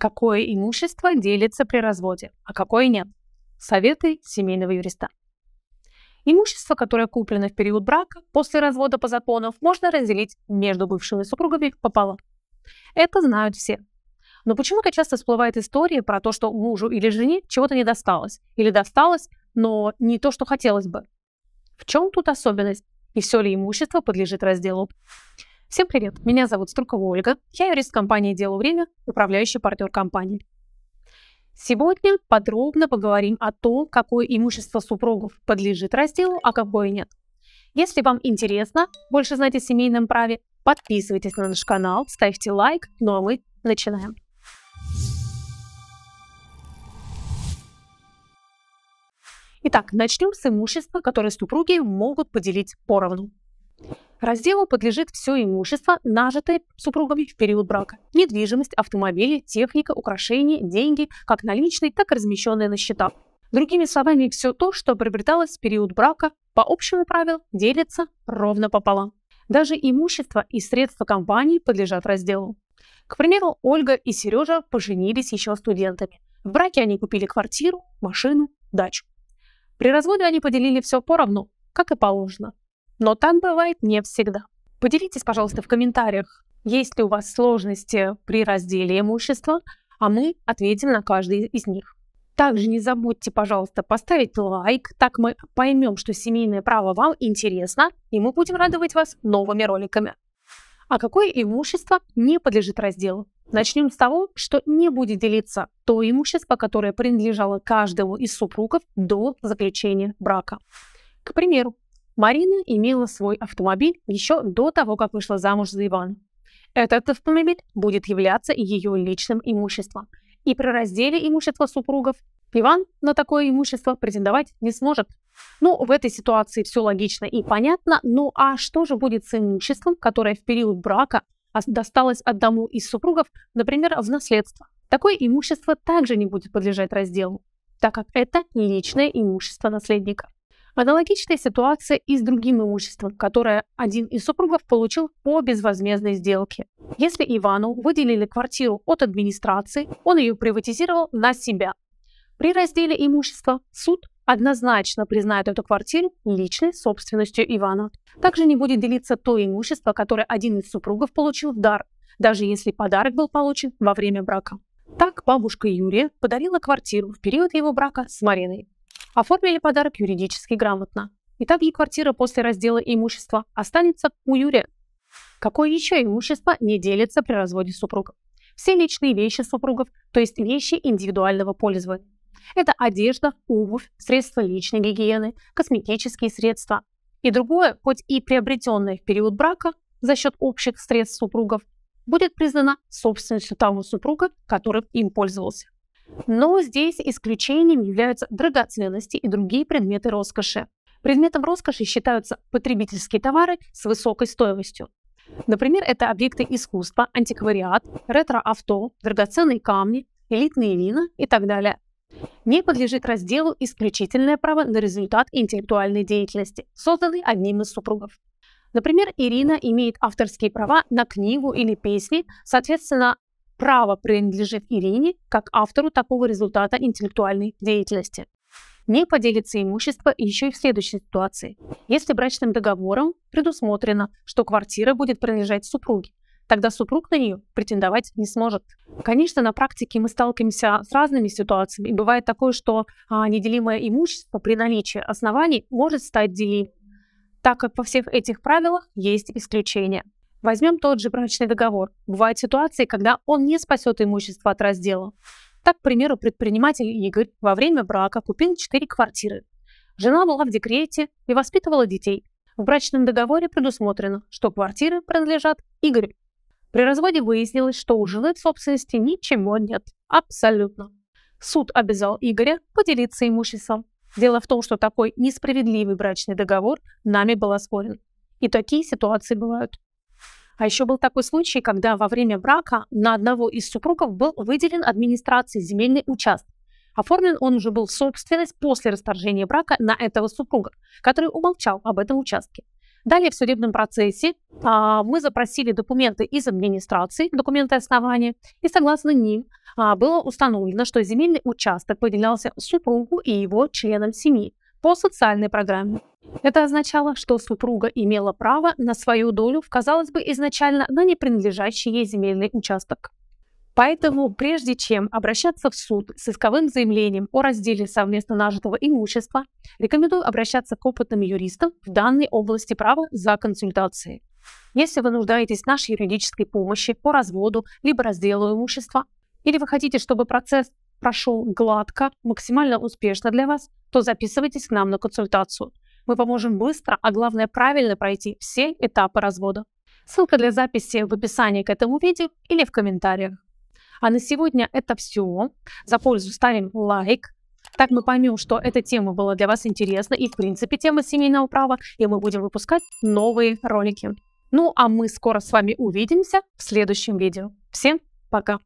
Какое имущество делится при разводе, а какое нет? Советы семейного юриста. Имущество, которое куплено в период брака, после развода по закону, можно разделить между бывшими супругами пополам. Это знают все. Но почему-то часто всплывает история про то, что мужу или жене чего-то не досталось. Или досталось, но не то, что хотелось бы. В чем тут особенность? И все ли имущество подлежит разделу? Всем привет! Меня зовут Струкова Ольга. Я юрист компании «Дело время», управляющий партнер компании. Сегодня подробно поговорим о том, какое имущество супругов подлежит разделу, а какое нет. Если вам интересно больше знать о семейном праве, подписывайтесь на наш канал, ставьте лайк, ну а мы начинаем. Итак, начнем с имущества, которое супруги могут поделить поровну. Разделу подлежит все имущество, нажитое супругами в период брака. Недвижимость, автомобили, техника, украшения, деньги, как наличные, так и размещенные на счетах. Другими словами, все то, что приобреталось в период брака, по общему правилу делится ровно пополам. Даже имущество и средства компании подлежат разделу. К примеру, Ольга и Сережа поженились еще студентами. В браке они купили квартиру, машину, дачу. При разводе они поделили все поровну, как и положено. Но так бывает не всегда. Поделитесь, пожалуйста, в комментариях, есть ли у вас сложности при разделе имущества, а мы ответим на каждый из них. Также не забудьте, пожалуйста, поставить лайк, так мы поймем, что семейное право вам интересно, и мы будем радовать вас новыми роликами. А какое имущество не подлежит разделу? Начнем с того, что не будет делиться то имущество, которое принадлежало каждому из супругов до заключения брака. К примеру, Марина имела свой автомобиль еще до того, как вышла замуж за Ивана. Этот автомобиль будет являться ее личным имуществом. И при разделе имущества супругов Иван на такое имущество претендовать не сможет. Ну, в этой ситуации все логично и понятно. Ну а что же будет с имуществом, которое в период брака досталось одному из супругов, например, в наследство? Такое имущество также не будет подлежать разделу, так как это личное имущество наследника. Аналогичная ситуация и с другим имуществом, которое один из супругов получил по безвозмездной сделке. Если Ивану выделили квартиру от администрации, он ее приватизировал на себя. При разделе имущества суд однозначно признает эту квартиру личной собственностью Ивана. Также не будет делиться то имущество, которое один из супругов получил в дар, даже если подарок был получен во время брака. Так бабушка Юрия подарила квартиру в период его брака с Мариной. Оформили подарок юридически грамотно. И так квартира после раздела имущества останется у Юрия. Какое еще имущество не делится при разводе супругов? Все личные вещи супругов, то есть вещи индивидуального пользования. Это одежда, обувь, средства личной гигиены, косметические средства. И другое, хоть и приобретенное в период брака за счет общих средств супругов, будет признана собственностью того супруга, который им пользовался. Но здесь исключением являются драгоценности и другие предметы роскоши. Предметом роскоши считаются потребительские товары с высокой стоимостью. Например, это объекты искусства, антиквариат, ретро-авто, драгоценные камни, элитные вина и так далее. Не подлежит разделу исключительное право на результат интеллектуальной деятельности, созданный одним из супругов. Например, Ирина имеет авторские права на книгу или песни, соответственно, право принадлежит Ирине как автору такого результата интеллектуальной деятельности. Не поделится имущество еще и в следующей ситуации. Если брачным договором предусмотрено, что квартира будет принадлежать супруге, тогда супруг на нее претендовать не сможет. Конечно, на практике мы сталкиваемся с разными ситуациями. И бывает такое, что а, неделимое имущество при наличии оснований может стать делимым, так как по всех этих правилах есть исключения. Возьмем тот же брачный договор. Бывают ситуации, когда он не спасет имущество от раздела. Так, к примеру, предприниматель Игорь во время брака купил 4 квартиры. Жена была в декрете и воспитывала детей. В брачном договоре предусмотрено, что квартиры принадлежат Игорю. При разводе выяснилось, что у жены в собственности ничего нет. Абсолютно. Суд обязал Игоря поделиться имуществом. Дело в том, что такой несправедливый брачный договор нами был оспорен. И такие ситуации бывают. А еще был такой случай, когда во время брака на одного из супругов был выделен администрации земельный участок. Оформлен он уже был в собственность после расторжения брака на этого супруга, который умолчал об этом участке. Далее в судебном процессе а, мы запросили документы из администрации, документы основания, и согласно ним а, было установлено, что земельный участок поделялся супругу и его членам семьи по социальной программе. Это означало, что супруга имела право на свою долю в, казалось бы, изначально на не принадлежащий ей земельный участок. Поэтому, прежде чем обращаться в суд с исковым заявлением о разделе совместно нажитого имущества, рекомендую обращаться к опытным юристам в данной области права за консультацией. Если вы нуждаетесь в нашей юридической помощи по разводу либо разделу имущества, или вы хотите, чтобы процесс прошел гладко, максимально успешно для вас, то записывайтесь к нам на консультацию. Мы поможем быстро, а главное правильно пройти все этапы развода. Ссылка для записи в описании к этому видео или в комментариях. А на сегодня это все. За пользу ставим лайк. Так мы поймем, что эта тема была для вас интересна и в принципе тема семейного права, и мы будем выпускать новые ролики. Ну а мы скоро с вами увидимся в следующем видео. Всем пока!